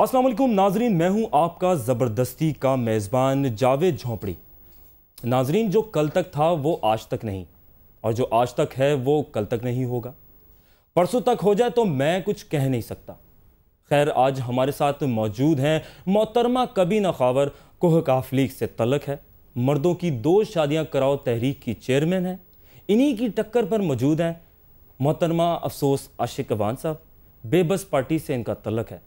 असलम नाजरीन मैं हूं आपका ज़बरदस्ती का मेज़बान जावेद झोंपड़ी नाजरीन जो कल तक था वो आज तक नहीं और जो आज तक है वो कल तक नहीं होगा परसों तक हो जाए तो मैं कुछ कह नहीं सकता खैर आज हमारे साथ मौजूद हैं मोहतरमा कभी नखावर कोह लीग से तलक है मर्दों की दो शादियां कराओ तहरीक की चेयरमैन हैं इन्हीं की टक्कर पर मौजूद हैं मोहतरमा अफसोस आशिक अवान साहब बेबस पार्टी से इनका तलक है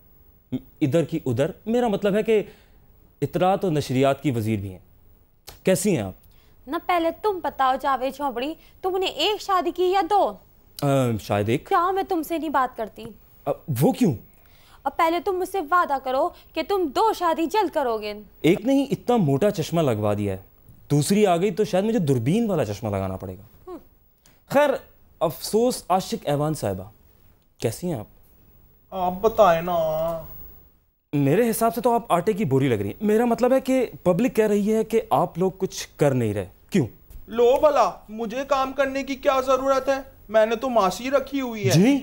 इधर की उधर मेरा मतलब है कि इतरात और नशरियात की वजीर भी हैं कैसी हैं आप ना पहले तुम बताओ जावेद चौपड़ी तुमने एक शादी की या दो आ, शायद एक क्या मैं तुमसे नहीं बात करती आ, वो क्यों अब पहले तुम मुझसे वादा करो कि तुम दो शादी जल्द करोगे एक नहीं इतना मोटा चश्मा लगवा दिया है दूसरी आ गई तो शायद मुझे दूरबीन वाला चश्मा लगाना पड़ेगा हम्म। खैर अफसोस आशिक एवान साहिबा कैसी हैं आप आप बताए ना मेरे हिसाब से तो आप आटे की बोरी लग रही है मेरा मतलब है कि पब्लिक कह रही है कि आप लोग कुछ कर नहीं रहे क्यों लो भला मुझे काम करने की क्या जरूरत है मैंने तो मासी रखी हुई है जी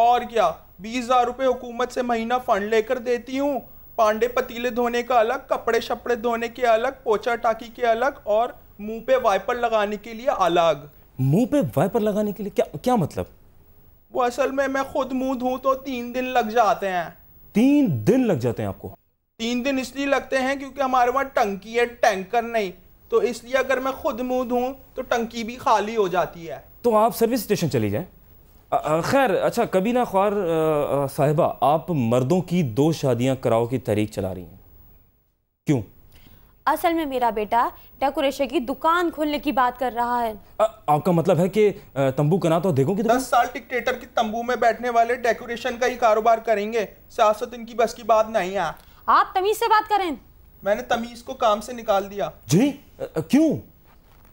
और क्या बीस हजार रुपए हुकूमत से महीना फंड लेकर देती हूँ पांडे पतीले धोने का अलग कपड़े शपड़े धोने के अलग पोचा टाकी के अलग और मुंह पे वाइपर लगाने के लिए अलग मुंह पे वाइपर लगाने के लिए क्या क्या मतलब वो असल में मैं खुद मुंह धो तो तीन दिन लग जाते हैं तीन दिन लग जाते हैं आपको तीन दिन इसलिए लगते हैं क्योंकि हमारे वहाँ टंकी है टैंकर नहीं तो इसलिए अगर मैं खुद मुँह धूँ तो टंकी भी खाली हो जाती है तो आप सर्विस स्टेशन चली जाए खैर अच्छा कभी ना ख्वार साहिबा आप मर्दों की दो शादियां कराओ की तहरीक चला रही हैं क्यों असल में मेरा बेटा डेकोरेशन की दुकान खोलने की बात कर रहा है आ, आपका मतलब है कि तंबू कना तो देखो कि दस साल डिक्टेटर के तंबू में बैठने वाले डेकोरेशन का ही कारोबार करेंगे सियासत इनकी बस की बात नहीं है आप तमीज से बात करें मैंने तमीज को काम से निकाल दिया जी क्यों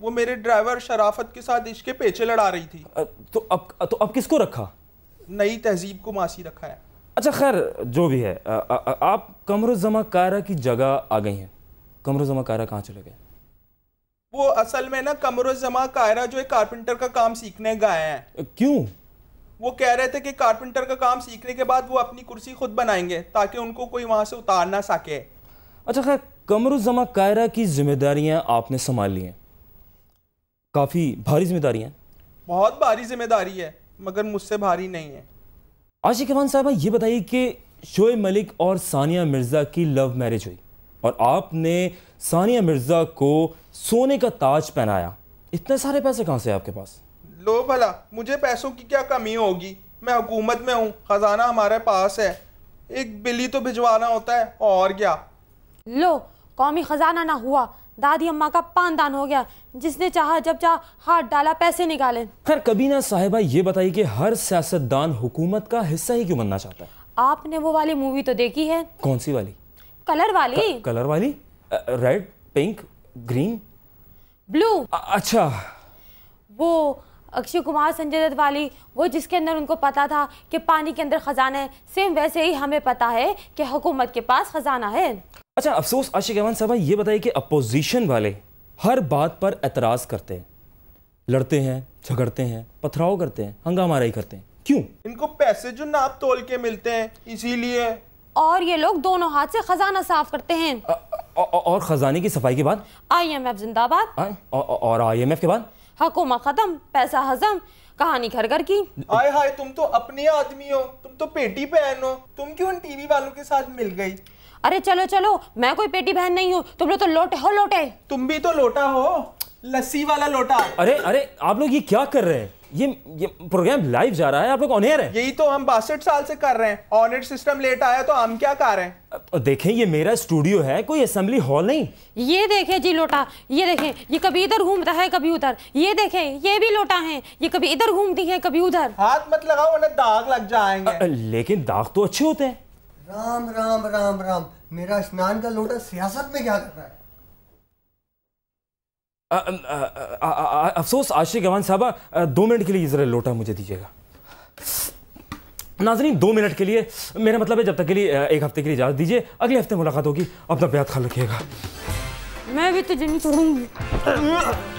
वो मेरे ड्राइवर शराफत के साथ इसके पेचे लड़ा रही थी आ, तो अब तो अब किसको रखा नई तहजीब को मासी रखा है अच्छा खैर जो भी है आ, आ, आप कमरुजमा कारा की जगह आ गई हैं कमरोजमा कायरा कहाँ चले गए वो असल में ना कमरोजमा कायरा जो एक कारपेंटर का काम सीखने गए हैं क्यों वो कह रहे थे कि कारपेंटर का काम सीखने के बाद वो अपनी कुर्सी खुद बनाएंगे ताकि उनको कोई वहाँ से उतार ना सके अच्छा खैर कमरुजमा कायरा की जिम्मेदारियाँ आपने संभाल ली हैं काफ़ी भारी जिम्मेदारी हैं बहुत भारी जिम्मेदारी है मगर मुझसे भारी नहीं है आशिक खान साहब ये बताइए कि शोएब मलिक और सानिया मिर्ज़ा की लव मैरिज हुई और आपने सानिया मिर्ज़ा को सोने का ताज पहनाया इतने सारे पैसे कहाँ से आपके पास लो भला मुझे पैसों की क्या कमी होगी मैं हुकूमत में हूँ ख़जाना हमारे पास है एक बिल्ली तो भिजवाना होता है और क्या लो कौमी ख़जाना ना हुआ दादी अम्मा का पान दान हो गया जिसने चाहा जब चाह हाथ डाला पैसे निकाले खैर कभी ना साहिबा ये बताइए कि हर सियासतदान हुकूमत का हिस्सा ही क्यों बनना चाहता है आपने वो वाली मूवी तो देखी है कौन सी वाली कलर वाली कलर वाली रेड पिंक ग्रीन ब्लू अच्छा वो अक्षय कुमार संजय दत्त वाली वो जिसके अंदर उनको पता था कि पानी के अंदर ख़जाना है सेम वैसे ही हमें पता है कि हुकूमत के पास ख़जाना है अच्छा अफसोस आशिक अहमान साहब ये बताइए कि अपोजिशन वाले हर बात पर एतराज़ करते हैं लड़ते हैं झगड़ते हैं पथराव करते हैं हंगामाराई करते हैं क्यों इनको पैसे जो नाप तोल के मिलते हैं इसीलिए और ये लोग दोनों हाथ से खजाना साफ करते हैं आ, और खजाने की सफाई के बाद आई एम एफ जिंदाबाद और आई एम एफ के बाद हकूमा खत्म पैसा हजम कहानी घर घर की आए हाय तुम तो अपने आदमी हो तुम तो पेटी बहन हो तुम क्यों टीवी वालों के साथ मिल गई अरे चलो चलो मैं कोई पेटी बहन नहीं हूँ तुम लोग तो लोटे हो लोटे तुम भी तो लोटा हो लस्सी वाला लोटा अरे अरे आप लोग ये क्या कर रहे हैं ये ये प्रोग्राम लाइव जा रहा है आप लोग ऑन एयर है यही तो हम बासठ साल से कर रहे हैं ऑन एयर सिस्टम लेट आया तो हम क्या कर रहे हैं देखें ये मेरा स्टूडियो है कोई असेंबली हॉल नहीं ये देखें जी लोटा ये देखें ये कभी इधर घूमता है कभी उधर ये देखें ये भी लोटा है ये कभी इधर घूमती है कभी उधर हाथ मत लगाओ वरना दाग लग जाएंगे लेकिन दाग तो अच्छे होते हैं राम राम राम राम मेरा स्नान का लोटा सियासत में क्या कर रहा है अफसोस आशिक गवान साहबा दो मिनट के लिए ज़रा लोटा मुझे दीजिएगा नाजरीन दो मिनट के लिए मेरा मतलब है जब तक के लिए एक हफ्ते के लिए इजाज़त दीजिए अगले हफ्ते मुलाकात होगी अपना प्यार ख्याल रखिएगा मैं भी तो नहीं छोड़ूंगी